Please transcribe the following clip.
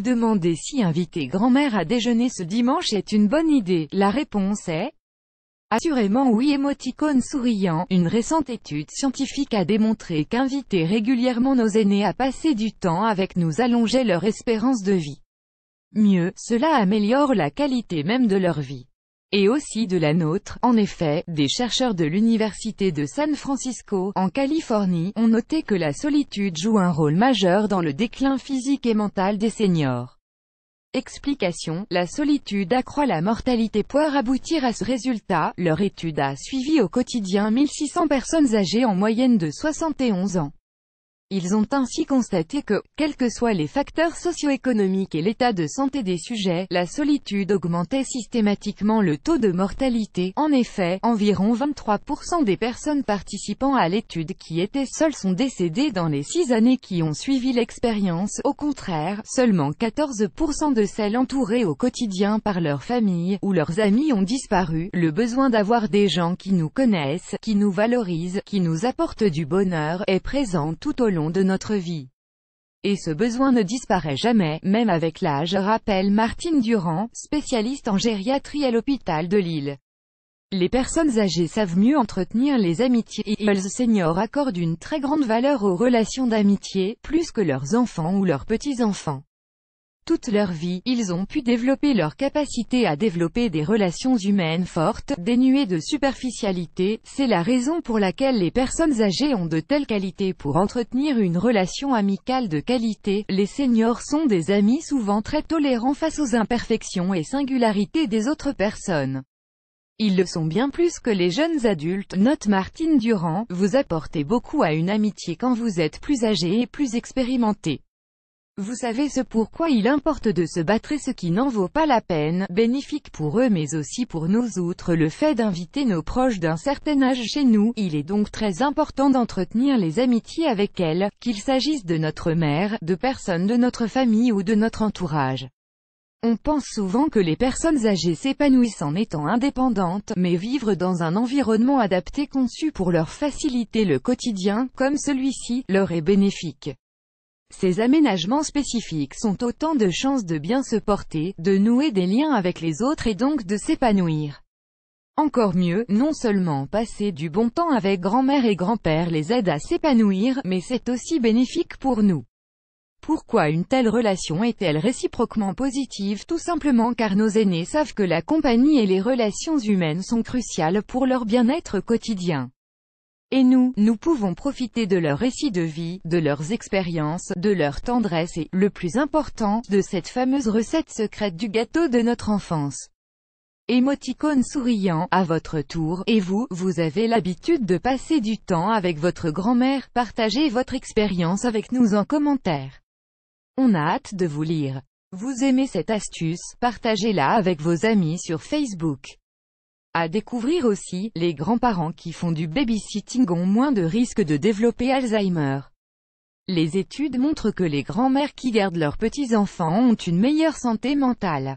vous demandez si inviter grand-mère à déjeuner ce dimanche est une bonne idée, la réponse est Assurément oui émoticône souriant, une récente étude scientifique a démontré qu'inviter régulièrement nos aînés à passer du temps avec nous allongeait leur espérance de vie. Mieux, cela améliore la qualité même de leur vie et aussi de la nôtre. En effet, des chercheurs de l'Université de San Francisco, en Californie, ont noté que la solitude joue un rôle majeur dans le déclin physique et mental des seniors. Explication, la solitude accroît la mortalité. Pour aboutir à ce résultat, leur étude a suivi au quotidien 1600 personnes âgées en moyenne de 71 ans. Ils ont ainsi constaté que, quels que soient les facteurs socio-économiques et l'état de santé des sujets, la solitude augmentait systématiquement le taux de mortalité. En effet, environ 23% des personnes participant à l'étude qui étaient seules sont décédées dans les six années qui ont suivi l'expérience. Au contraire, seulement 14% de celles entourées au quotidien par leur famille ou leurs amis ont disparu. Le besoin d'avoir des gens qui nous connaissent, qui nous valorisent, qui nous apportent du bonheur, est présent tout au long de notre vie. Et ce besoin ne disparaît jamais, même avec l'âge, rappelle Martine Durand, spécialiste en gériatrie à l'hôpital de Lille. Les personnes âgées savent mieux entretenir les amitiés et elles seniors accordent une très grande valeur aux relations d'amitié, plus que leurs enfants ou leurs petits-enfants. Toute leur vie, ils ont pu développer leur capacité à développer des relations humaines fortes, dénuées de superficialité, c'est la raison pour laquelle les personnes âgées ont de telles qualités pour entretenir une relation amicale de qualité, les seniors sont des amis souvent très tolérants face aux imperfections et singularités des autres personnes. Ils le sont bien plus que les jeunes adultes, note Martine Durand, vous apportez beaucoup à une amitié quand vous êtes plus âgé et plus expérimenté. Vous savez ce pourquoi il importe de se battre et ce qui n'en vaut pas la peine, bénéfique pour eux mais aussi pour nous autres le fait d'inviter nos proches d'un certain âge chez nous, il est donc très important d'entretenir les amitiés avec elles, qu'il s'agisse de notre mère, de personnes de notre famille ou de notre entourage. On pense souvent que les personnes âgées s'épanouissent en étant indépendantes, mais vivre dans un environnement adapté conçu pour leur faciliter le quotidien, comme celui-ci, leur est bénéfique. Ces aménagements spécifiques sont autant de chances de bien se porter, de nouer des liens avec les autres et donc de s'épanouir. Encore mieux, non seulement passer du bon temps avec grand-mère et grand-père les aide à s'épanouir, mais c'est aussi bénéfique pour nous. Pourquoi une telle relation est-elle réciproquement positive Tout simplement car nos aînés savent que la compagnie et les relations humaines sont cruciales pour leur bien-être quotidien. Et nous, nous pouvons profiter de leur récit de vie, de leurs expériences, de leur tendresse et, le plus important, de cette fameuse recette secrète du gâteau de notre enfance. Émoticône souriant, à votre tour, et vous, vous avez l'habitude de passer du temps avec votre grand-mère, partagez votre expérience avec nous en commentaire. On a hâte de vous lire. Vous aimez cette astuce, partagez-la avec vos amis sur Facebook. À découvrir aussi, les grands-parents qui font du babysitting ont moins de risques de développer Alzheimer. Les études montrent que les grands-mères qui gardent leurs petits-enfants ont une meilleure santé mentale.